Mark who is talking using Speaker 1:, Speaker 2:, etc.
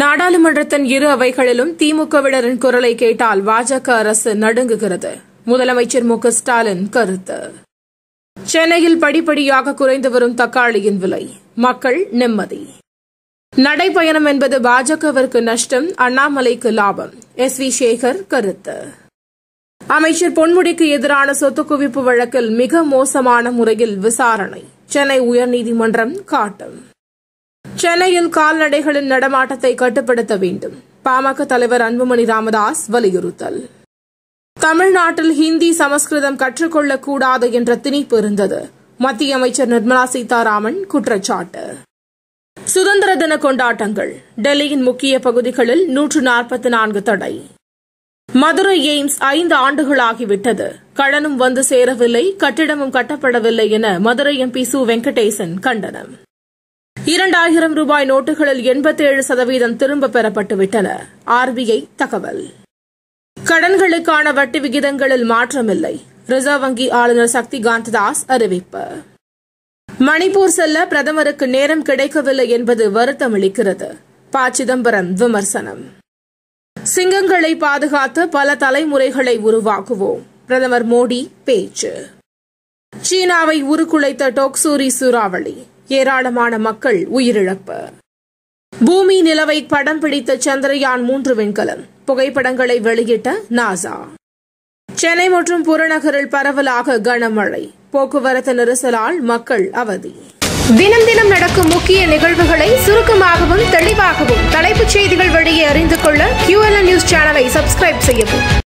Speaker 1: நாடாளுமன்றத்தின் இரு அவைகளிலும் திமுகவினரின் குரலை கேட்டால் பாஜக அரசு நடுங்குகிறது முதலமைச்சர் மு ஸ்டாலின் கருத்து சென்னையில் படிப்படியாக குறைந்து வரும் தக்காளியின் விலை மக்கள் நிம்மதி நடைபயணம் என்பது பாஜகவிற்கு நஷ்டம் அண்ணாமலைக்கு லாபம் எஸ் வி சேகர் கருத்து அமைச்சர் பொன்முடிக்கு எதிரான சொத்து குவிப்பு வழக்கில் மிக மோசமான முறையில் விசாரணை சென்னை உயர்நீதிமன்றம் காட்டும் சென்னையில் கால்நடைகளின் நடமாட்டத்தை கட்டுப்படுத்த வேண்டும் பாமக தலைவர் அன்புமணி ராமதாஸ் வலியுறுத்தல் தமிழ்நாட்டில் ஹிந்தி சமஸ்கிருதம் கற்றுக்கொள்ளக்கூடாது என்ற திணிப்பு இருந்தது மத்திய அமைச்சர் நிர்மலா சீதாராமன் குற்றச்சாட்டு சுதந்திர தின கொண்டாட்டங்கள் டெல்லியின் முக்கிய பகுதிகளில் நூற்று நாற்பத்தி நான்கு தடை மதுரை எய்ம்ஸ் ஐந்து ஆண்டுகளாகிவிட்டது கடனும் வந்து சேரவில்லை கட்டிடமும் கட்டப்படவில்லை என மதுரை எம்பி சு வெங்கடேசன் கண்டனம் இரண்டாயிரம் ரூபாய் நோட்டுகளில் எண்பத்தேழு சதவீதம் திரும்பப் பெறப்பட்டுவிட்டன ஆர்பிஐ தகவல் கடன்களுக்கான வட்டி விகிதங்களில் மாற்றமில்லை ரிசர்வ் வங்கி ஆளுநர் சக்திகாந்த் தாஸ் அறிவிப்பு மணிப்பூர் செல்ல பிரதமருக்கு நேரம் கிடைக்கவில்லை என்பது வருத்தமளிக்கிறது ப சிதம்பரம் விமர்சனம் சிங்கங்களை பாதுகாத்து பல தலைமுறைகளை உருவாக்குவோம் பிரதமர் மோடி பேச்சு சீனாவை உருக்குலைத்த டோக்சூரி சூறாவளி ஏராளமான மக்கள் உயிரிழப்பு பூமி நிலவை படம் பிடித்த சந்திரயான் மூன்று விண்கலம் புகைப்படங்களை வெளியிட்ட நாசா சென்னை மற்றும் புறநகரில் பரவலாக கனமழை போக்குவரத்து நெரிசலால் மக்கள் அவதி தினம் தினம் நடக்கும் முக்கிய நிகழ்வுகளை சுருக்கமாகவும் தெளிவாகவும் தலைப்புச் செய்திகள் வழியே அறிந்து கொள்ள கியூஎல்என் நியூஸ் சேனலை சப்ஸ்கிரைப் செய்யவும்